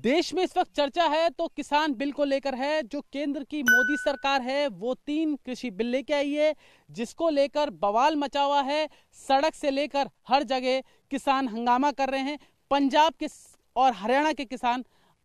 देश में इस वक्त चर्चा है तो किसान बिल को लेकर है जो केंद्र की मोदी सरकार है वो तीन कृषि बिल लेके आई है जिसको लेकर बवाल मचा हुआ है सड़क से लेकर हर जगह किसान हंगामा कर रहे हैं पंजाब के और हरियाणा के किसान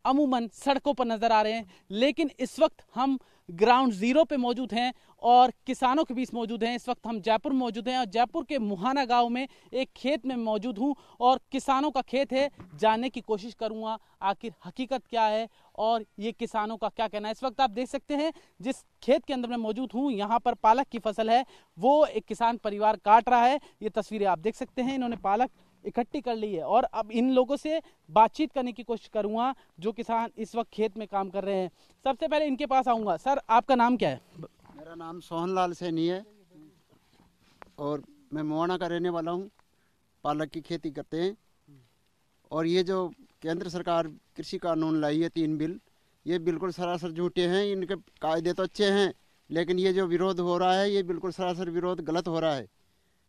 अमूमन सड़कों पर नज़र आ रहे हैं लेकिन इस वक्त हम ग्राउंड ज़ीरो पे मौजूद हैं और किसानों के बीच मौजूद हैं इस वक्त हम जयपुर मौजूद हैं और जयपुर के मुहाना गांव में एक खेत में मौजूद हूं और किसानों का खेत है जानने की कोशिश करूंगा आखिर हकीकत क्या है और ये किसानों का क्या कहना है इस वक्त आप देख सकते हैं जिस खेत के अंदर मैं मौजूद हूँ यहाँ पर पालक की फसल है वो एक किसान परिवार काट रहा है ये तस्वीरें आप देख सकते हैं इन्होंने पालक इकट्ठी कर ली है और अब इन लोगों से बातचीत करने की कोशिश करूँगा जो किसान इस वक्त खेत में काम कर रहे हैं सबसे पहले इनके पास आऊँगा सर आपका नाम क्या है मेरा नाम सोहन लाल सैनी है और मैं मोहाना का रहने वाला हूँ पालक की खेती करते हैं और ये जो केंद्र सरकार कृषि कानून लाई है तीन बिल ये बिल्कुल सरासर झूठे हैं इनके कायदे तो अच्छे हैं लेकिन ये जो विरोध हो रहा है ये बिल्कुल सरासर विरोध गलत हो रहा है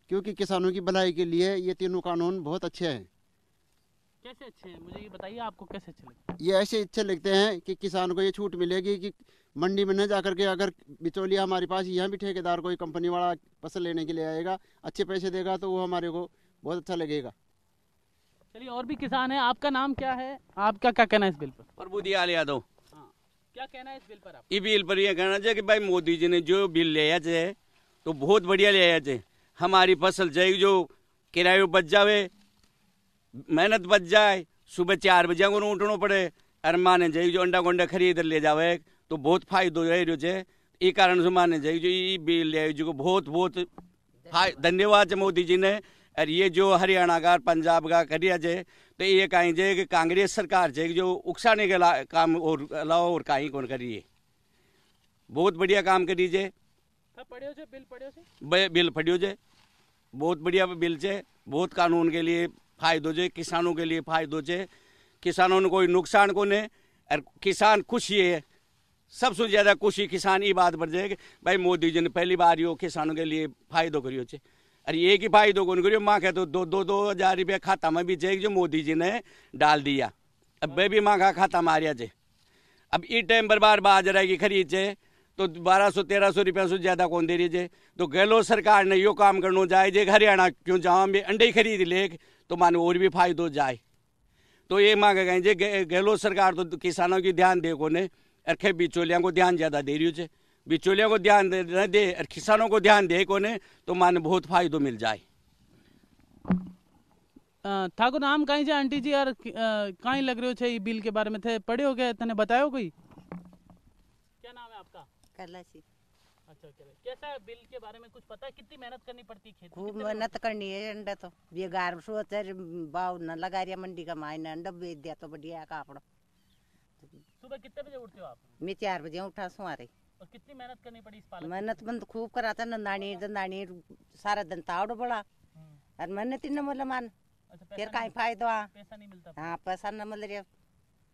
क्योंकि किसानों की भलाई के लिए ये तीनों कानून बहुत अच्छे हैं कैसे अच्छे हैं मुझे ये बताइए आपको कैसे अच्छे लगते ये ऐसे अच्छे लगते हैं कि किसान को ये छूट मिलेगी कि मंडी में न जाकर के अगर बिचौलिया हमारे पास यहाँ भी ठेकेदार कोई कंपनी वाला फसल लेने के लिए आएगा अच्छे पैसे देगा तो वो हमारे को बहुत अच्छा लगेगा चलिए और भी किसान है आपका नाम क्या है आपका क्या कहना है इस बिल पर प्रभुदयाल यादव हाँ, क्या कहना है इस बिल पर आप? बिल पर यह कहना चाहिए कि भाई मोदी जी ने जो बिल लिया है तो बहुत बढ़िया लिया है हमारी फसल जाए जो किराए बच जावे मेहनत बच जाए सुबह चार बजे को उठना पड़े अरे माने जाए जो अंडा गोंडा खरीद ले जावे तो बहुत फायदो रह रो छे ये कारण से माने जाए जो ये बिल ले जो बहुत बहुत धन्यवाद मोदी जी ने अरे ये जो हरियाणा का पंजाब का करिया जे तो ये कहीं जे कि कांग्रेस सरकार जे जो उकसाने के ला, काम और लाओ और कहीं कौन करिए बहुत बढ़िया काम करी बिल पढ़ियो जे बहुत बढ़िया बिल छे बहुत कानून के लिए फायदो छे किसानों के लिए फायदो छे किसानों ने कोई नुकसान को नहीं और किसान खुशी है सबसे ज़्यादा खुशी किसान ये बात बढ़ जाएगी भाई मोदी जी ने पहली बार यो किसानों के लिए फायदो करियो छे अरे एक ही फायदो को करियो माँ कहते तो दो दो दो हजार रुपया खाता में भी जाएगी जो मोदी जी ने डाल दिया अब वे भी माँ का खाता मारिया जे अब ई टाइम पर बार बाजरा की खरीद छे તો तो બારસો से ज्यादा कौन दे रही દે तो તો सरकार ने यो काम કરનો जाए जे हरियाणा क्यों जहाँ में अंडे खरीद ले तो मान और भी फायदो जाए तो ये मांगे गए जे गहलोत गे, सरकार तो किसानों की ध्यान दे कोने अरखे बिचौलिया को ध्यान ज़्यादा दे रही है बिचौलिया को ध्यान न दे और किसानों को ध्यान दे ने तो मान बहुत फायदो मिल जाए ठाकुर नाम कहीं जी आंटी जी यार कहीं लग रहे हो छे बिल के बारे में थे पढ़े हो गए तने बतायो कोई करला सी अच्छा, अच्छा, अच्छा कैसा बिल के बारे में कुछ पता है कितनी मेहनत करनी पड़ती है खूब मेहनत करनी है अंडा तो बेगार सोच न लगा मंडी का मायने अंडा बेच दिया तो बढ़िया सुबह कितने बजे उठते हो आप मैं चार बजे उठा और कितनी मेहनत करनी पड़ी इस मेहनत खूब कराता ना नानी नानी सारा दिन तावड़ बड़ा हम्म। और मेहनत ही न मतलब मान अच्छा, फिर का फायदा पैसा नहीं मिलता हाँ पैसा न मिल रहा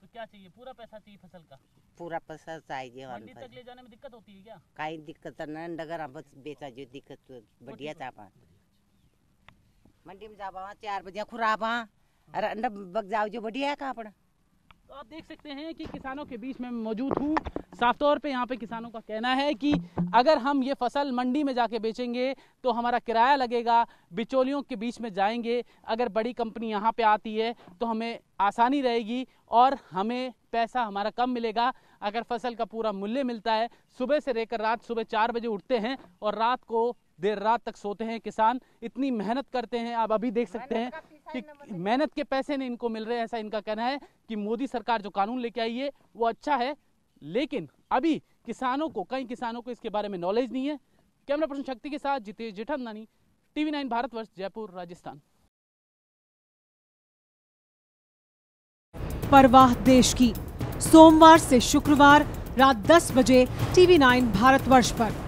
तो क्या चाहिए पूरा पैसा चाहिए फसल का पूरा पैसा चाहिए मंडी तक ले जाने में दिक्कत होती है क्या कहीं दिक्कत तो नहीं नगर बस बेचा जो दिक्कत तो बढ़िया था पा मंडी में जावा चार बजे खुराबा हाँ। अरे अंडा बग जाओ जो बढ़िया है कहाँ पर तो आप देख सकते हैं कि किसानों के बीच में मौजूद हूँ साफ तौर पे यहाँ पे किसानों का कहना है कि अगर हम ये फसल मंडी में जाके बेचेंगे तो हमारा किराया लगेगा बिचौलियों के बीच में जाएंगे अगर बड़ी कंपनी यहाँ पे आती है तो हमें आसानी रहेगी और हमें पैसा हमारा कम मिलेगा अगर फसल का पूरा मूल्य मिलता है सुबह से लेकर रात सुबह चार बजे उठते हैं और रात को देर रात तक सोते हैं किसान इतनी मेहनत करते हैं आप अभी देख सकते हैं कि मेहनत के पैसे नहीं इनको मिल रहे ऐसा इनका कहना है कि मोदी सरकार जो कानून लेके आई है वो अच्छा है लेकिन अभी किसानों को कई किसानों को इसके बारे में नॉलेज नहीं है कैमरा पर्सन शक्ति के साथ जितेश जेठानदानी टीवी नाइन भारतवर्ष जयपुर राजस्थान परवाह देश की सोमवार से शुक्रवार रात 10 बजे टीवी नाइन भारतवर्ष पर